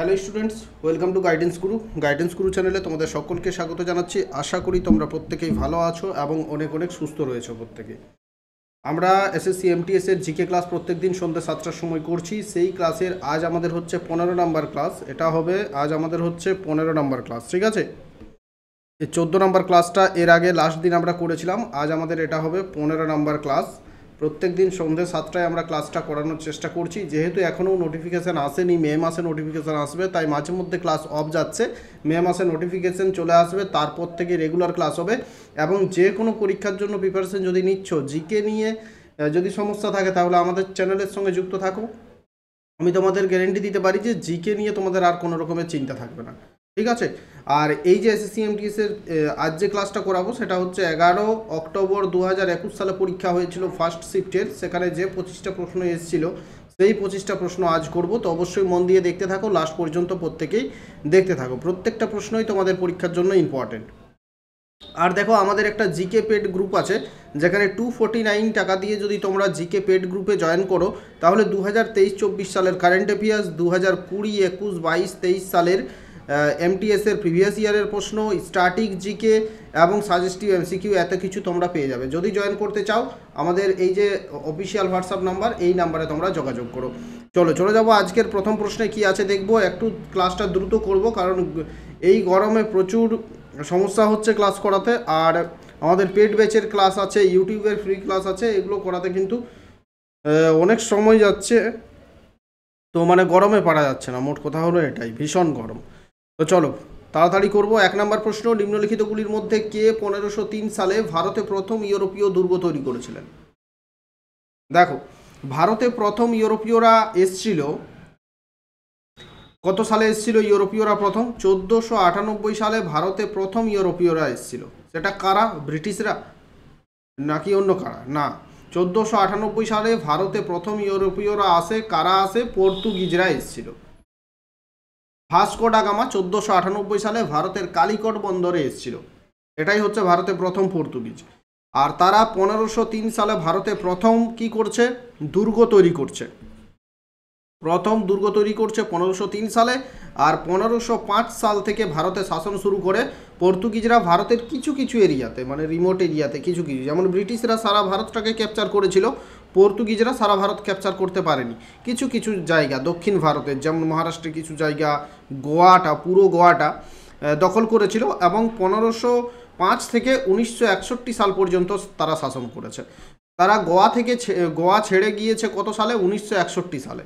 hello students welcome to guidance guru guidance guru চ্যানেলে তোমাদের সকলকে স্বাগত জানাচ্ছি আশা করি তোমরা প্রত্যেকেই ভালো আছো এবং অনেক অনেক সুস্থ রয়েছো প্রত্যেকে আমরা এসএসসি এমটিএস এর জিকে ক্লাস প্রত্যেক দিন সন্ধ্যা সাতটার সময় করছি সেই ক্লাসের আজ আমাদের হচ্ছে পনেরো নাম্বার ক্লাস এটা হবে আজ আমাদের হচ্ছে পনেরো নাম্বার ক্লাস ঠিক আছে এই চোদ্দো নাম্বার ক্লাসটা এর আগে লাস্ট দিন আমরা করেছিলাম আজ আমাদের এটা হবে পনেরো নাম্বার ক্লাস প্রত্যেক দিন সন্ধ্যে সাতটায় আমরা ক্লাসটা করানোর চেষ্টা করছি যেহেতু এখনও নোটিফিকেশান আসেনি মে মাসে নোটিফিকেশান আসবে তাই মাঝে মধ্যে ক্লাস অফ যাচ্ছে মে মাসে নোটিফিকেশান চলে আসবে তারপর থেকে রেগুলার ক্লাস হবে এবং যে কোনো পরীক্ষার জন্য প্রিপারেশন যদি নিচ্ছ জিকে নিয়ে যদি সমস্যা থাকে তাহলে আমাদের চ্যানেলের সঙ্গে যুক্ত থাকো আমি তোমাদের গ্যারেন্টি দিতে পারি যে জিকে নিয়ে তোমাদের আর কোনো রকমের চিন্তা থাকবে না ঠিক আছে আর এই যে এসএসসিএমটিএসের আজ যে ক্লাসটা করাবো সেটা হচ্ছে এগারো অক্টোবর দু সালে পরীক্ষা হয়েছিল ফার্স্ট শিফটের সেখানে যে পঁচিশটা প্রশ্ন এসেছিল সেই পঁচিশটা প্রশ্ন আজ করব তো অবশ্যই মন দিয়ে দেখতে থাকো লাস্ট পর্যন্ত প্রত্যেকেই দেখতে থাকো প্রত্যেকটা প্রশ্নই তোমাদের পরীক্ষার জন্য ইম্পর্টেন্ট আর দেখো আমাদের একটা জিকে পেড গ্রুপ আছে যেখানে টু ফোর্টি নাইন টাকা দিয়ে যদি তোমরা জিকে পেড গ্রুপে জয়েন করো তাহলে দু হাজার তেইশ চব্বিশ সালের কারেন্ট অ্যাফেয়ার্স দু হাজার কুড়ি একুশ বাইশ তেইশ সালের এমটিএসের প্রিভিয়াস ইয়ারের প্রশ্ন স্ট্যাটিক জিকে এবং সাজেস্টিভ এমসিকিউ এত কিছু তোমরা পেয়ে যাবে যদি জয়েন করতে চাও আমাদের এই যে অফিসিয়াল হোয়াটসঅ্যাপ নাম্বার এই নাম্বারে তোমরা যোগাযোগ করো চলো চলে যাবো আজকের প্রথম প্রশ্নে কি আছে দেখবো একটু ক্লাসটা দ্রুত করব কারণ এই গরমে প্রচুর সমস্যা হচ্ছে ক্লাস করাতে আর আমাদের পেট ব্যাচের ক্লাস আছে ইউটিউবের ফ্রি ক্লাস আছে এগুলো করাতে কিন্তু অনেক সময় যাচ্ছে তো মানে গরমে পারা যাচ্ছে না মোট কথা হলো এটাই ভীষণ গরম তো চলো তাড়াতাড়ি করব এক নম্বর প্রশ্ন নিম্নলিখিতগুলির মধ্যে কে পনেরোশো সালে ভারতে প্রথম ইউরোপীয় দুর্গ তৈরি করেছিলেন দেখো ভারতে প্রথম ইউরোপীয়রা এসছিল কত সালে এসছিল ইউরোপীয়রা প্রথম চোদ্দোশো আটানব্বই সালে ভারতে প্রথম ইউরোপীয়রা এসছিল সেটা কারা ব্রিটিশরা নাকি অন্য কারা না চোদ্দোশো আটানব্বই সালে ভারতে প্রথম ইউরোপীয়রা আসে কারা আসে পর্তুগিজরা এসছিল ভাস্কো ডাগামা চোদ্দোশো আটানব্বই সালে ভারতের কালিকট বন্দরে এসেছিল এটাই হচ্ছে ভারতে প্রথম পর্তুগিজ আর তারা পনেরোশো তিন সালে ভারতে প্রথম কি করছে দুর্গ তৈরি করছে প্রথম দুর্গ তৈরি করছে পনেরোশো তিন সালে আর পনেরোশো পাঁচ সাল থেকে ভারতে শাসন শুরু করে পর্তুগিজরা ভারতের কিছু কিছু এরিয়াতে মানে রিমোট এরিয়াতে কিছু কিছু যেমন ব্রিটিশরা সারা ভারতটাকে ক্যাপচার করেছিল পর্তুগিজরা সারা ভারত ক্যাপচার করতে পারেনি কিছু কিছু জায়গা দক্ষিণ ভারতের যেমন মহারাষ্ট্রের কিছু জায়গা গোয়াটা পুরো গোয়াটা দখল করেছিল এবং পনেরোশো পাঁচ থেকে উনিশশো সাল পর্যন্ত তারা শাসন করেছে তারা গোয়া থেকে গোয়া ছেড়ে গিয়েছে কত সালে উনিশশো সালে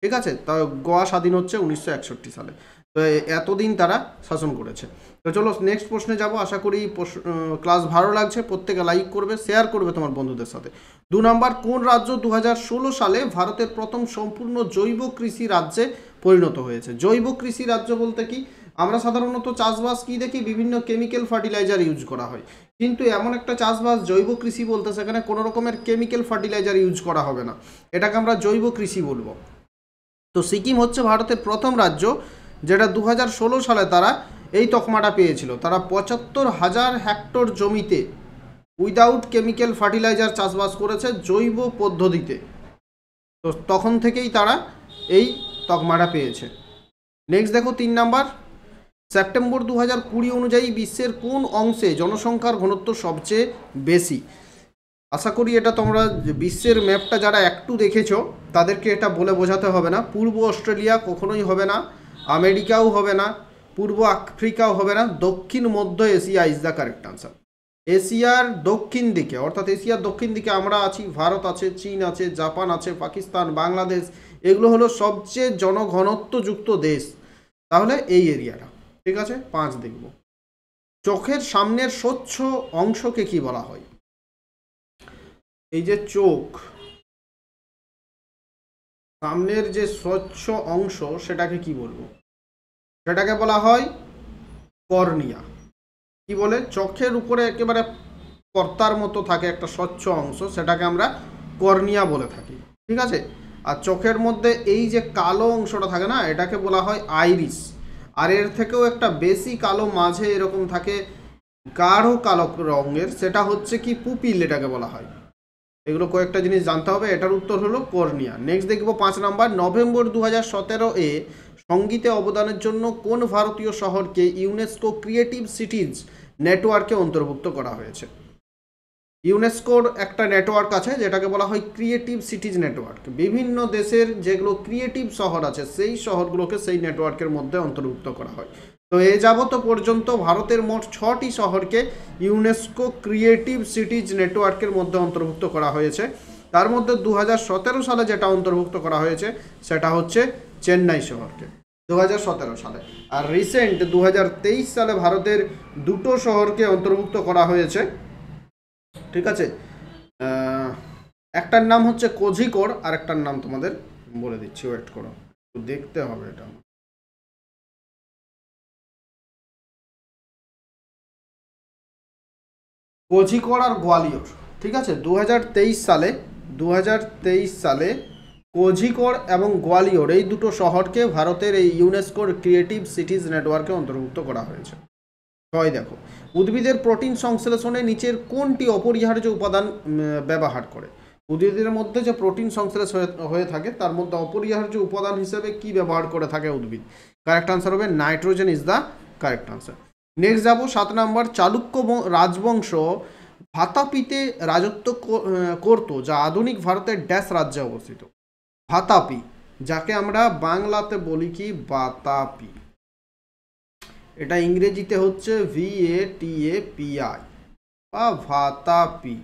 ঠিক আছে তা গোয়া স্বাধীন হচ্ছে উনিশশো সালে এতদিন তারা শাসন করেছে তো চলো নেক্সট প্রশ্নে যাব আশা করি ক্লাস ভালো লাগছে প্রত্যেকে লাইক করবে শেয়ার করবে তোমার বন্ধুদের সাথে দু নম্বর কোন রাজ্য দু সালে ভারতের প্রথম সম্পূর্ণ জৈব কৃষি রাজ্যে পরিণত হয়েছে জৈব কৃষি রাজ্য বলতে কি আমরা সাধারণত চাষবাস কি দেখি বিভিন্ন কেমিক্যাল ফার্টিলাইজার ইউজ করা হয় কিন্তু এমন একটা চাষবাস জৈব কৃষি বলতে সেখানে কোনো রকমের কেমিক্যাল ফার্টিলাইজার ইউজ করা হবে না এটাকে আমরা জৈব কৃষি বলবো তো সিকিম হচ্ছে ভারতের প্রথম রাজ্য যেটা দু সালে তারা এই তকমাটা পেয়েছিল তারা পঁচাত্তর হাজার হেক্টর জমিতে উইদাউট কেমিক্যাল ফার্টিলাইজার চাষবাস করেছে জৈব পদ্ধতিতে তো তখন থেকেই তারা এই তকমাটা পেয়েছে নেক্সট দেখো তিন নাম্বার সেপ্টেম্বর দু হাজার কুড়ি অনুযায়ী বিশ্বের কোন অংশে জনসংখ্যার ঘনত্ব সবচেয়ে বেশি আশা করি এটা তোমরা বিশ্বের ম্যাপটা যারা একটু দেখেছো তাদেরকে এটা বলে বোঝাতে হবে না পূর্ব অস্ট্রেলিয়া কখনোই হবে না আমেরিকাও হবে না পূর্ব আফ্রিকাও হবে না দক্ষিণ মধ্য Asia is the correct answer এশিয়ার দক্ষিণ দিকে অর্থাৎ এশিয়ার দক্ষিণ দিকে আমরা আছি ভারত আছে চীন আছে জাপান আছে পাকিস্তান বাংলাদেশ এগুলো হলো সবচেয়ে জনঘনত্বযুক্ত দেশ তাহলে এই এরিয়াটা ঠিক আছে পাঁচ দেখব চোখের সামনের স্বচ্ছ অংশকে কি বলা হয় এই যে চোখ সামনের যে স্বচ্ছ অংশ সেটাকে কি বলবো সেটাকে বলা হয় কর্নিয়া কি বলে চোখের উপরে একেবারে কর্তার মতো থাকে একটা স্বচ্ছ অংশ সেটাকে আমরা কর্নিয়া বলে থাকি ঠিক আছে আর চোখের মধ্যে এই যে কালো অংশটা থাকে না এটাকে বলা হয় আইরিস আর এর থেকেও একটা বেশি কালো মাঝে এরকম থাকে গাঢ় কালো রঙের সেটা হচ্ছে কি পুপিল এটাকে বলা হয় এগুলো কয়েকটা জিনিস জানতে হবে এটার উত্তর হলো কর্নিয়া নেক্সট দেখব পাঁচ নাম্বার নভেম্বর দু হাজার এ সঙ্গীতে অবদানের জন্য কোন ভারতীয় শহরকে ইউনেস্কো ক্রিয়েটিভ সিটিজ নেটওয়ার্কে অন্তর্ভুক্ত করা হয়েছে ইউনেস্কোর একটা নেটওয়ার্ক আছে যেটাকে বলা হয় ক্রিয়েটিভ সিটিজ নেটওয়ার্ক বিভিন্ন দেশের যেগুলো ক্রিয়েটিভ শহর আছে সেই শহরগুলোকে সেই নেটওয়ার্কের মধ্যে অন্তর্ভুক্ত করা হয় তো এ যাবত পর্যন্ত ভারতের মোট ছটি শহরকে ইউনেস্কো ক্রিয়েটিভ সিটিজ নেটওয়ার্কের মধ্যে অন্তর্ভুক্ত করা হয়েছে তার মধ্যে দু সালে যেটা অন্তর্ভুক্ত করা হয়েছে সেটা হচ্ছে চেন্নাই শহরকে দু সালে আর রিসেন্ট দু সালে ভারতের দুটো শহরকে অন্তর্ভুক্ত করা হয়েছে ঠিক আছে একটার নাম হচ্ছে কোঝিকোড় আর একটার নাম তোমাদের বলে দিচ্ছি ওয়েট করো দেখতে হবে এটা কোঝিকোড় আর গোয়ালিয়র ঠিক আছে দু সালে দু সালে কোঝিকোড় এবং গোয়ালিয়র এই দুটো শহরকে ভারতের এই ইউনেস্কোর ক্রিয়েটিভ সিটিজ নেটওয়ার্কে অন্তর্ভুক্ত করা হয়েছে ছয় দেখো উদ্ভিদের প্রোটিন সংশ্লেষণে নিচের কোনটি অপরিহার্য উপাদান ব্যবহার করে উদ্ভিদের মধ্যে যে প্রোটিন সংশ্লেষ হয়ে থাকে তার মধ্যে অপরিহার্য উপাদান হিসেবে কি ব্যবহার করে থাকে উদ্ভিদ কারেক্ট আনসার হবে nitrogen is the correct answer next যাব সাত নম্বর চালুক্য রাজবংশ ভাতাপিতে রাজত্ব করত যা আধুনিক ভারতের ড্যাশ রাজ্যে অবস্থিত ভাতাপি যাকে আমরা বাংলাতে বলি কি বাতাপি এটা ইংরেজিতে হচ্ছে V A T A P I বা ভাতাপি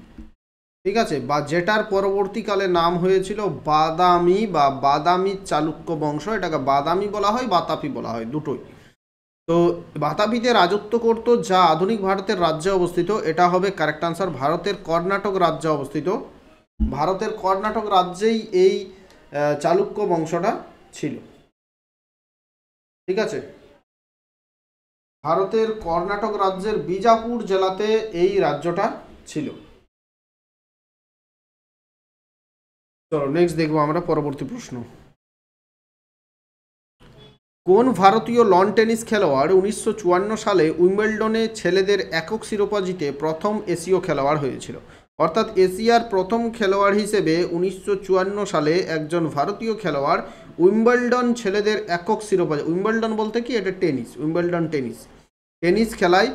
ঠিক আছে বা যেটার পরবর্তীকালে নাম হয়েছিল বাদামি বা বাদামি চালুক্য বংশ এটাকে বাদামি বলা হয় বাতাপি বলা হয় দুটোই তো বাতাবিতে রাজত্ব করত যা আধুনিক ভারতের রাজ্যে অবস্থিত এটা হবে কারেক্ট আনসার ভারতের কর্ণাটক রাজ্যে অবস্থিত ভারতের কর্ণাটক রাজ্যেই এই চালুক্য বংশটা ছিল ঠিক আছে ভারতের কর্ণাটক রাজ্যের বিজাপুর জেলাতে এই রাজ্যটা ছিল চলো নেক্সট দেখবো আমরা পরবর্তী প্রশ্ন কোন ভারতীয় লন টেনিস খেলোয়াড় উনিশশো সালে উইম্বলডনে ছেলেদের একক শিরোপা জিতে প্রথম এশীয় খেলোয়াড় হয়েছিল অর্থাৎ এশিয়ার প্রথম খেলোয়াড় হিসেবে উনিশশো সালে একজন ভারতীয় খেলোয়াড় উইম্বলডন ছেলেদের একক শিরোপা উইম্বলডন বলতে কি এটা টেনিস উইম্বলডন টেনিস টেনিস খেলায়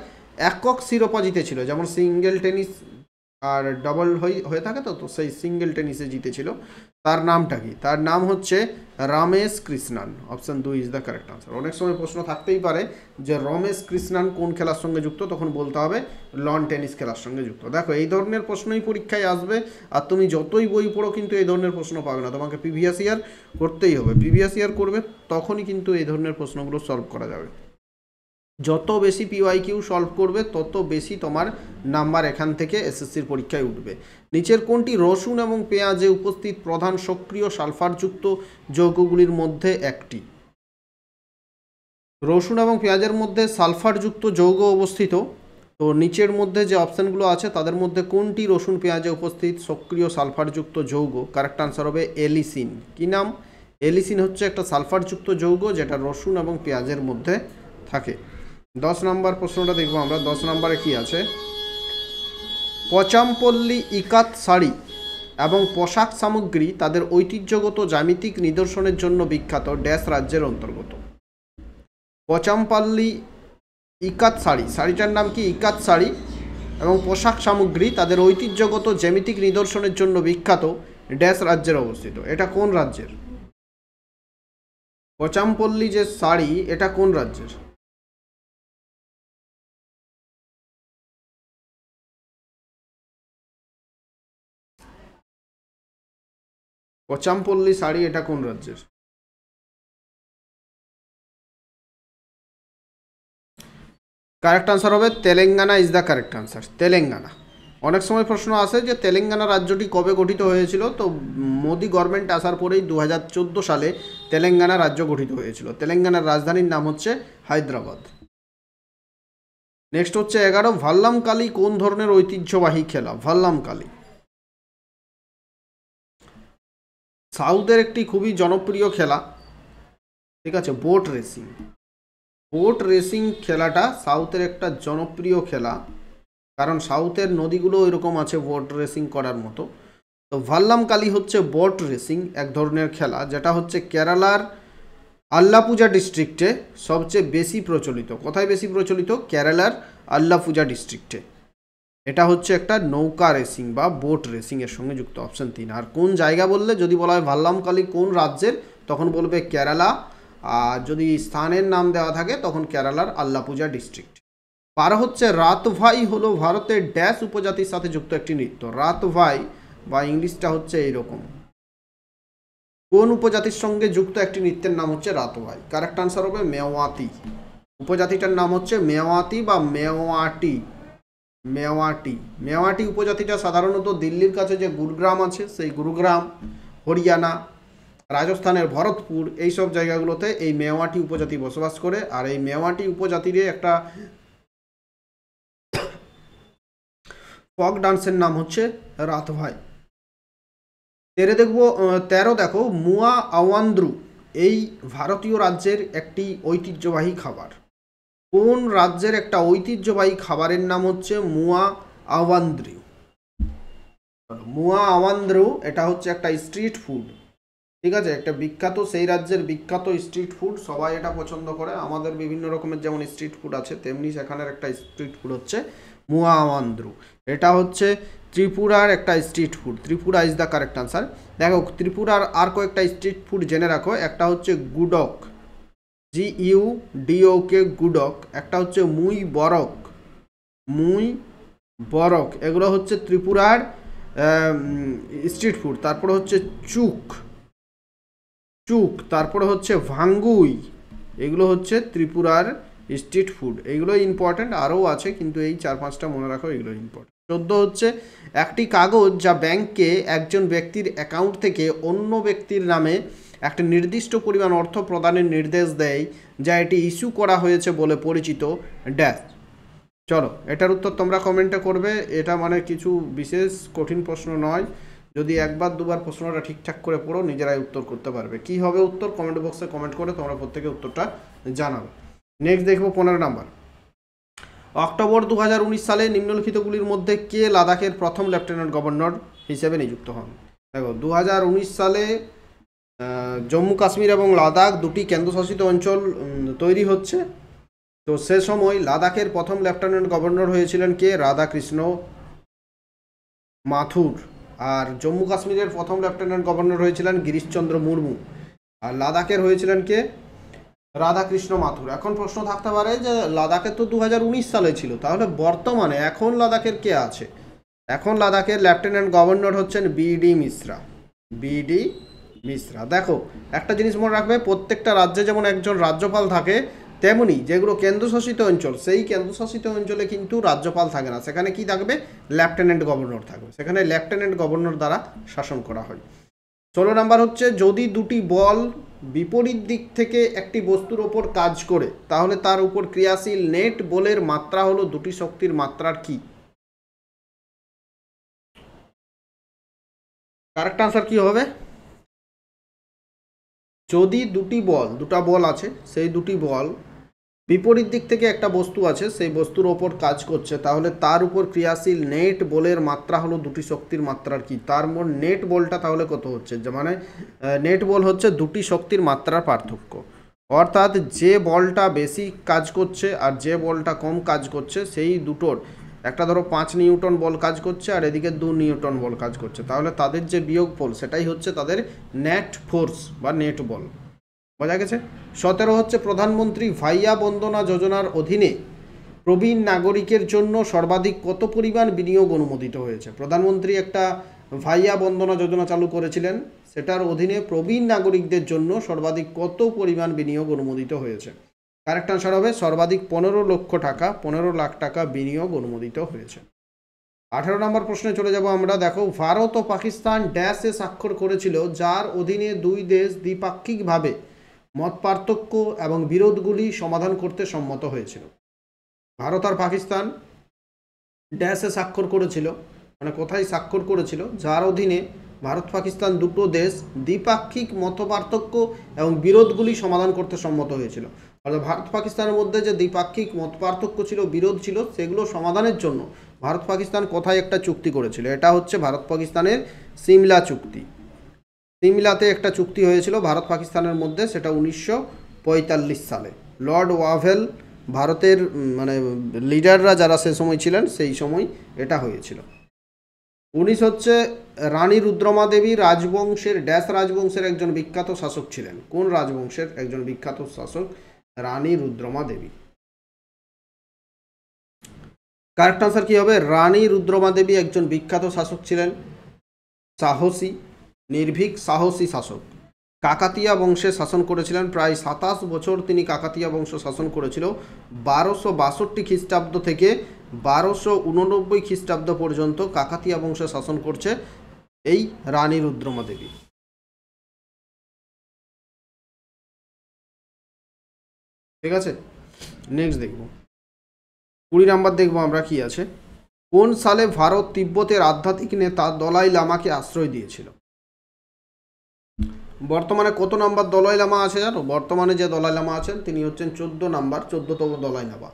একক শিরোপা জিতেছিল যেমন সিঙ্গেল টেনিস আর ডবল হয়ে থাকে তো তো সেই সিঙ্গেল টেনিসে জিতেছিল তার নামটা কি তার নাম হচ্ছে রামেশ কৃষ্ণান অপশান দুই ইজ দ্য কারেক্ট আনসার অনেক সময় প্রশ্ন থাকতেই পারে যে রমেশ কৃষ্ণান কোন খেলার সঙ্গে যুক্ত তখন বলতে হবে লন টেনিস খেলার সঙ্গে যুক্ত দেখো এই ধরনের প্রশ্নই পরীক্ষায় আসবে আর তুমি যতই বই পড়ো কিন্তু এই ধরনের প্রশ্ন পাবে না তোমাকে পিভিএস ইয়ার করতেই হবে পিভিএস ইয়ার করবে তখনই কিন্তু এই ধরনের প্রশ্নগুলো সলভ করা যাবে যত বেশি পিওয়াই কিউ সলভ করবে তত বেশি তোমার নাম্বার এখান থেকে এসএসসির পরীক্ষায় উঠবে নিচের কোনটি রসুন এবং পেঁয়াজে উপস্থিত প্রধান সক্রিয় সালফারযুক্ত যৌগগুলির মধ্যে একটি রসুন এবং পেঁয়াজের মধ্যে সালফারযুক্ত যৌগ অবস্থিত তো নিচের মধ্যে যে অপশানগুলো আছে তাদের মধ্যে কোনটি রসুন পেঁয়াজে উপস্থিত সক্রিয় সালফারযুক্ত যৌগ কারেক্ট আনসার হবে এলিসিন কি নাম এলিসিন হচ্ছে একটা সালফারযুক্ত যৌগ যেটা রসুন এবং পেঁয়াজের মধ্যে থাকে দশ নম্বর প্রশ্নটা দেখবো আমরা দশ নম্বরে কি আছে পচামপল্লী ইকাত শাড়ি এবং পোশাক সামগ্রী তাদের ঐতিহ্যগত জ্যামিতিক নিদর্শনের জন্য বিখ্যাত ড্যাশ রাজ্যের অন্তর্গত পচামপল্লী ইকাত শাড়ি শাড়িটার নাম কি ইকাত শাড়ি এবং পোশাক সামগ্রী তাদের ঐতিহ্যগত জ্যামিতিক নিদর্শনের জন্য বিখ্যাত ড্যাশ রাজ্যের অবস্থিত এটা কোন রাজ্যের পচামপল্লী যে শাড়ি এটা কোন রাজ্যের পচামপল্লী শাড়ি এটা কোন রাজ্যের কারেক্ট আনসার হবে Telangana is the correct answer Telangana অনেক সময় প্রশ্ন আসে যে তেলেঙ্গানা রাজ্যটি কবে গঠিত হয়েছিল তো মোদি গভর্নমেন্ট আসার পরেই দু সালে তেলেঙ্গানা রাজ্য গঠিত হয়েছিল তেলেঙ্গানার রাজধানীর নাম হচ্ছে হায়দ্রাবাদ নেক্সট হচ্ছে এগারো ভাল্লাম কালী কোন ধরনের ঐতিহ্যবাহী খেলা ভাল্লাম কালী সাউথের একটি খুবই জনপ্রিয় খেলা ঠিক আছে বোট রেসিং বোট রেসিং খেলাটা সাউথের একটা জনপ্রিয় খেলা কারণ সাউথের নদীগুলো এরকম আছে বোট রেসিং করার মতো তো ভাল্লামকালি হচ্ছে বোট রেসিং এক ধরনের খেলা যেটা হচ্ছে কেরালার আল্লাপূজা ডিস্ট্রিক্টে সবচেয়ে বেশি প্রচলিত কোথায় বেশি প্রচলিত কেরালার আল্লাপূজা ডিস্ট্রিক্টে এটা হচ্ছে একটা নৌকা রেসিং বা বোট রেসিংয়ের সঙ্গে যুক্ত অপশান তিন আর কোন জায়গা বললে যদি বলা হয় ভাল্লামকালি কোন রাজ্যের তখন বলবে কেরালা আর যদি স্থানের নাম দেওয়া থাকে তখন কেরালার আল্লাপূজা ডিস্ট্রিক্ট পার হচ্ছে রাতভাই হলো ভারতের ড্যাশ উপজাতির সাথে যুক্ত একটি নৃত্য রাতভাই বা ইংলিশটা হচ্ছে এইরকম কোন উপজাতির সঙ্গে যুক্ত একটি নৃত্যের নাম হচ্ছে রাতভাই কারেক্ট আনসার হবে মেওয়াতি উপজাতিটার নাম হচ্ছে মেওয়াতি বা মেওয়াটি মেওয়াটি মেওয়াটি উপজাতিটা সাধারণত দিল্লির কাছে যে গুরুগ্রাম আছে সেই গুরুগ্রাম হরিয়ানা রাজস্থানের ভরতপুর এই সব জায়গাগুলোতে এই মেওয়াটি উপজাতি বসবাস করে আর এই মেওয়াটি উপজাতির একটা ফক ডান্সের নাম হচ্ছে রাত ভাই তেরে দেখব তেরো দেখো মুয়া আওয়ান্দ্রু এই ভারতীয় রাজ্যের একটি ঐতিহ্যবাহী খাবার কোন রাজ্যের একটা ঐতিহ্যবাহী খাবারের নাম হচ্ছে মুয়া আওয়ান্দ্রিউ মুয়া আওয়ান্দ্রিউ এটা হচ্ছে একটা স্ট্রিট ফুড ঠিক আছে একটা বিখ্যাত সেই রাজ্যের বিখ্যাত স্ট্রিট ফুড সবাই এটা পছন্দ করে আমাদের বিভিন্ন রকমের যেমন স্ট্রিট ফুড আছে তেমনি সেখানের একটা স্ট্রিট ফুড হচ্ছে মুয়া আওয়ান্দ্রু এটা হচ্ছে ত্রিপুরার একটা street food Tripura is the correct answer দেখো ত্রিপুরার আর কয়েকটা স্ট্রিট ফুড জেনে রাখো একটা হচ্ছে গুডক জি ইউ ডিওকে গুডক একটা হচ্ছে মুই বরক মুই বরক এগুলো হচ্ছে ত্রিপুরার স্ট্রিট ফুড তারপর হচ্ছে চুক চুক তারপরে হচ্ছে ভাঙ্গুই এগুলো হচ্ছে ত্রিপুরার স্ট্রিট ফুড এগুলো ইম্পর্ট্যান্ট আরও আছে কিন্তু এই চার পাঁচটা মনে রাখো এগুলো ইম্পর্টেন্ট চোদ্দ হচ্ছে একটি কাগজ যা ব্যাংকে একজন ব্যক্তির অ্যাকাউন্ট থেকে অন্য ব্যক্তির নামে একটি নির্দিষ্ট পরিমাণ অর্থ প্রদানের নির্দেশ দেয় যা এটি ইস্যু করা হয়েছে বলে পরিচিত ড্যাশ চলো এটার উত্তর তোমরা কমেন্টে করবে এটা মানে কিছু বিশেষ কঠিন প্রশ্ন নয় যদি একবার দুবার প্রশ্নটা ঠিকঠাক করে পড়ো নিজেরাই উত্তর করতে পারবে কি হবে উত্তর কমেন্ট বক্সে কমেন্ট করে তোমরা প্রত্যেকে উত্তরটা জানাবে নেক্সট দেখবো পনেরো নাম্বার অক্টোবর দু সালে নিম্নলিখিতগুলির মধ্যে কে লাদাখের প্রথম লেফটেন্যান্ট গভর্নর হিসেবে নিযুক্ত হন দেখো দু সালে জম্মু কাশ্মীর এবং লাদাখ দুটি কেন্দ্রশাসিত অঞ্চল তৈরি হচ্ছে তো সে সময় লাদাখের প্রথম লেফটেন্যান্ট গভর্নর হয়েছিলেন কে রাধাকৃষ্ণ মাথুর আর জম্মু কাশ্মীরের প্রথম লেফটেন্যান্ট গভর্নর হয়েছিলেন গিরিশচন্দ্র মুর্মু আর লাদাখের হয়েছিলেন কে রাধাকৃষ্ণ মাথুর এখন প্রশ্ন থাকতে পারে যে লাদাখে তো দু সালে ছিল তাহলে বর্তমানে এখন লাদাখের কে আছে এখন লাদাখের লেফটেন্যান্ট গভর্নর হচ্ছেন বিডি মিশ্রা বিডি মিশ্রা দেখো একটা জিনিস মনে রাখবে প্রত্যেকটা রাজ্যে যেমন একজন রাজ্যপাল থাকে তেমনি যেগুলো কেন্দ্রশাসিত অঞ্চল সেই কেন্দ্রশাসিত অঞ্চলে কিন্তু রাজ্যপাল থাকে না সেখানে কি থাকবে লেফটেন্যান্ট গভর্নর থাকবে সেখানে লেফটেন্যান্ট গভর্নর দ্বারা শাসন করা হয় ষোলো নাম্বার হচ্ছে যদি দুটি বল বিপরীত দিক থেকে একটি বস্তুর ওপর কাজ করে তাহলে তার উপর ক্রিয়াশীল নেট বলের মাত্রা হলো দুটি শক্তির মাত্রার কি কারেক্ট আনসার কি হবে যদি দুটি বল দুটা বল আছে সেই দুটি বল বিপরীত দিক থেকে একটা বস্তু আছে সেই বস্তুর ওপর কাজ করছে তাহলে তার উপর ক্রিয়াশীল নেট বলের মাত্রা হলো দুটি শক্তির মাত্রার কি তার মোট নেট বলটা তাহলে কত হচ্ছে যে মানে নেট বল হচ্ছে দুটি শক্তির মাত্রার পার্থক্য অর্থাৎ যে বলটা বেশি কাজ করছে আর যে বলটা কম কাজ করছে সেই দুটোর একটা ধরো পাঁচ নিউটন বল কাজ করছে আর এদিকে দু নিউটন বল কাজ করছে তাহলে তাদের যে বিয়োগ ফল সেটাই হচ্ছে তাদের নেট ফোর্স বা নেট বল বোঝা গেছে সতেরো হচ্ছে প্রধানমন্ত্রী ভাইয়া বন্দনা যোজনার অধীনে প্রবীণ নাগরিকের জন্য সর্বাধিক কত পরিমাণ বিনিয়োগ অনুমোদিত হয়েছে প্রধানমন্ত্রী একটা ভাইয়া বন্দনা যোজনা চালু করেছিলেন সেটার অধীনে প্রবীণ নাগরিকদের জন্য সর্বাধিক কত পরিমাণ বিনিয়োগ অনুমোদিত হয়েছে কারেক্ট আনসার হবে সর্বাধিক পনেরো লক্ষ টাকা পনেরো লাখ টাকা বিনিয়োগ অনুমোদিত হয়েছে আঠারো নম্বর প্রশ্নে চলে যাব আমরা দেখো ভারত ও পাকিস্তান ড্যাশে স্বাক্ষর করেছিল যার অধীনে দুই দেশ দ্বিপাক্ষিকভাবে মত পার্থক্য এবং বিরোধগুলি সমাধান করতে সম্মত হয়েছিল ভারত আর পাকিস্তান ড্যাশে স্বাক্ষর করেছিল মানে কোথায় স্বাক্ষর করেছিল যার অধীনে ভারত পাকিস্তান দুটো দেশ দ্বিপাক্ষিক মতপার্থক্য এবং বিরোধগুলি সমাধান করতে সম্মত হয়েছিল অর্থাৎ ভারত পাকিস্তানের মধ্যে যে দ্বিপাক্ষিক মত পার্থক্য ছিল বিরোধ ছিল সেগুলো সমাধানের জন্য ভারত পাকিস্তান কোথায় একটা চুক্তি করেছিল এটা হচ্ছে ভারত পাকিস্তানের সিমলা চুক্তি সিমলাতে একটা চুক্তি হয়েছিল ভারত পাকিস্তানের মধ্যে সেটা উনিশশো সালে লর্ড ওয়াভেল ভারতের মানে লিডাররা যারা সে সময় ছিলেন সেই সময় এটা হয়েছিল উনিশ হচ্ছে রানী রুদ্রমা দেবী রাজবংশের ড্যাশ রাজবংশের একজন বিখ্যাত শাসক ছিলেন কোন রাজবংশের একজন বিখ্যাত শাসক রানী রুদ্রমা দেবী কারেক্ট আনসার কী হবে রানী রুদ্রমা দেবী একজন বিখ্যাত শাসক ছিলেন সাহসী নির্ভীক সাহসী শাসক কাকাতিয়া বংশে শাসন করেছিলেন প্রায় সাতাশ বছর তিনি কাকাতিয়া বংশ শাসন করেছিল বারোশো বাষট্টি খ্রিস্টাব্দ থেকে বারোশো উননব্বই খ্রিস্টাব্দ পর্যন্ত কাকাতিয়া বংশ শাসন করছে এই রানী রুদ্রমা দেবী ঠিক আছে নেক্সট দেখব কুড়ি নাম্বার দেখব আমরা কি আছে কোন সালে ভারত তিব্বতের আধ্যাত্মিক নেতা দলাই লামাকে আশ্রয় দিয়েছিল বর্তমানে কত নাম্বার দলাই লামা আছে জানো বর্তমানে যে দলাই লামা আছেন তিনি হচ্ছেন চোদ্দ নাম্বার চোদ্দতম দলাই লামা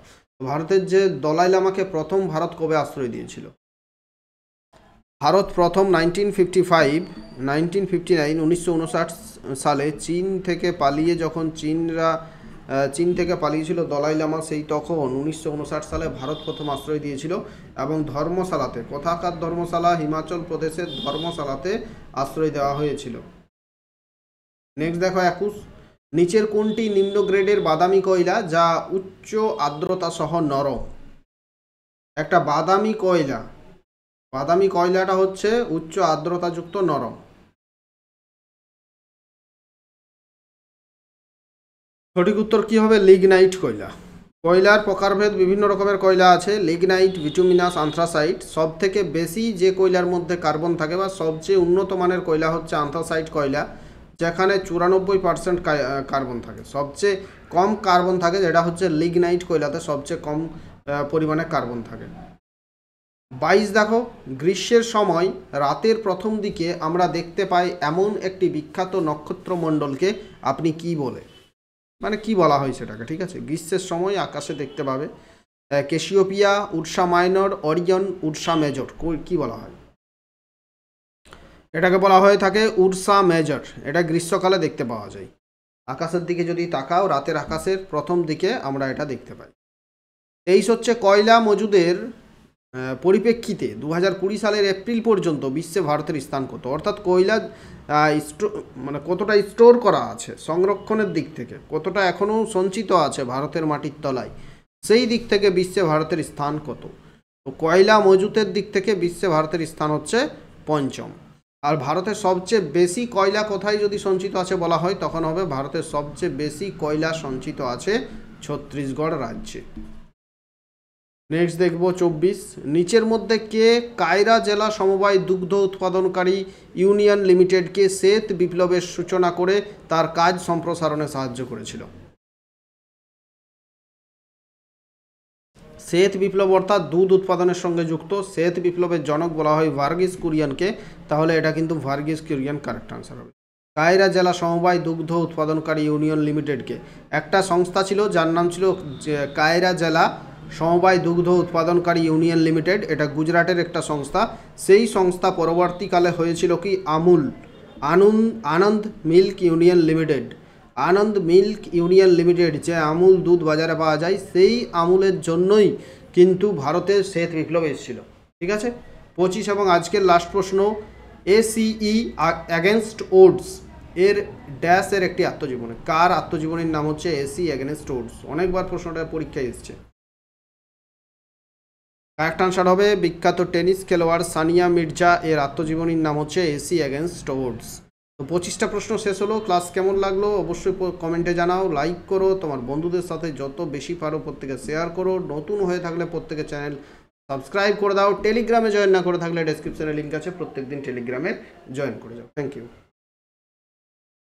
ভারতের যে দলাই লামাকে প্রথম ভারত কবে আশ্রয় দিয়েছিল ভারত প্রথম nineteen fifty five nineteen fifty nine উনিশশো সালে চীন থেকে পালিয়ে যখন চীনরা চীন থেকে পালিয়েছিল দলাই লামা সেই তখন উনিশশো সালে ভারত প্রথম আশ্রয় দিয়েছিল এবং ধর্মশালাতে কথাকার ধর্মশালা হিমাচল প্রদেশের ধর্মশালাতে আশ্রয় দেওয়া হয়েছিল নেক্সট দেখো একুশ নিচের কোনটি নিম্ন গ্রেডের বাদামি কয়লা যা উচ্চ আর্দ্রতা সহ নরম একটা বাদামি কয়লা বাদামি কয়লাটা হচ্ছে উচ্চ আর্দ্রতাযুক্ত নরম সঠিক উত্তর কী হবে লিগনাইট কয়লা কয়লার প্রকারভেদ বিভিন্ন রকমের কয়লা আছে লিগনাইট ভিটুমিনাস আন্থ্রাসাইট সব থেকে বেশি যে কয়লার মধ্যে কার্বন থাকে বা সবচেয়ে উন্নত মানের কয়লা হচ্ছে আন্থ্রাসাইট কয়লা যেখানে চুরানব্বই পার্সেন্ট কার্বন থাকে সবচেয়ে কম কার্বন থাকে যেটা হচ্ছে লিগনাইট কয়লাতে সবচেয়ে কম পরিমাণে কার্বন থাকে বাইশ দেখো গ্রীষ্মের সময় রাতের প্রথম দিকে আমরা দেখতে পাই এমন একটি বিখ্যাত নক্ষত্রমণ্ডলকে আপনি কি বলে মানে কি বলা হয় সেটাকে ঠিক আছে গ্রীষ্মের সময় আকাশে দেখতে পাবে Cassiopeia Ursa Minor Orion Ursa Major কি বলা হয় এটাকে বলা হয়ে থাকে উর্সা মেজর এটা গ্রীষ্মকালে দেখতে পাওয়া যায় আকাশের দিকে যদি তাকাও রাতের আকাশের প্রথম দিকে আমরা এটা দেখতে পাই তেইশ হচ্ছে কয়লা মজুদের পরিপ্রেক্ষিতে দু সালের এপ্রিল পর্যন্ত বিশ্বে ভারতের স্থান কত অর্থাৎ কয়লা মানে কতটা স্টোর করা আছে সংরক্ষণের দিক থেকে কতটা এখনও সঞ্চিত আছে ভারতের মাটির তলায় সেই দিক থেকে বিশ্বে ভারতের স্থান কত তো কয়লা মজুতের দিক থেকে বিশ্বে ভারতের স্থান হচ্ছে পঞ্চম আর ভারতের সবচেয়ে বেশি কয়লা কোথায় যদি সঞ্চিত আছে বলা হয় তখন হবে ভারতের সবচেয়ে বেশি কয়লা সঞ্চিত আছে ছত্তিশগড় রাজ্যে নেক্সট দেখব চব্বিশ নিচের মধ্যে কে কায়রা জেলা সমবায় দুগ্ধ উৎপাদনকারী ইউনিয়ন লিমিটেডকে শ্বেত বিপ্লবের সূচনা করে তার কাজ সম্প্রসারণে সাহায্য করেছিল শ্বেত বিপ্লব অর্থাৎ দুধ উৎপাদনের সঙ্গে যুক্ত শ্বেত বিপ্লবের জনক বলা হয় ভার্গিস কুরিয়ানকে তাহলে এটা কিন্তু ভার্গিস কুরিয়ান কারেক্ট আনসার হবে কায়রা জেলা সমবায় দুগ্ধ উৎপাদনকারী ইউনিয়ন লিমিটেডকে একটা সংস্থা ছিল যার নাম ছিল কায়রা জেলা সমবায় দুগ্ধ উৎপাদনকারী ইউনিয়ন লিমিটেড এটা গুজরাটের একটা সংস্থা সেই সংস্থা পরবর্তীকালে হয়েছিল কি Amul Anand Anand milk union limited Anand milk union limited যে আমুল দুধ বাজারে পাওয়া যায় সেই আমুলের জন্যই কিন্তু ভারতে শ্বেত বিপ্লব এসেছিল ঠিক আছে পঁচিশ এবং আজকের লাস্ট প্রশ্ন এসিই অ্যাগেনস্ট ওডস এর ড্যাশের একটি আত্মজীবনী কার আত্মজীবনীর নাম হচ্ছে এসি অ্যাগেনস্ট ওডস অনেকবার প্রশ্নটা পরীক্ষায় এসছে একটা আনসার হবে বিখ্যাত টেনিস খেলোয়াড় সানিয়া মির্জা এর আত্মজীবনীর নাম হচ্ছে এসি অ্যাগেনস্ট টোর্ডস তো পঁচিশটা প্রশ্ন শেষ হলো ক্লাস কেমন লাগলো অবশ্যই কমেন্টে জানাও লাইক করো তোমার বন্ধুদের সাথে যত বেশি পারো প্রত্যেকে শেয়ার করো নতুন হয়ে থাকলে প্রত্যেকের চ্যানেল সাবস্ক্রাইব করে দাও টেলিগ্রামে জয়েন না করে থাকলে ডেসক্রিপশনে লিঙ্ক আছে প্রত্যেকদিন টেলিগ্রামে জয়েন করে যাও থ্যাংক ইউ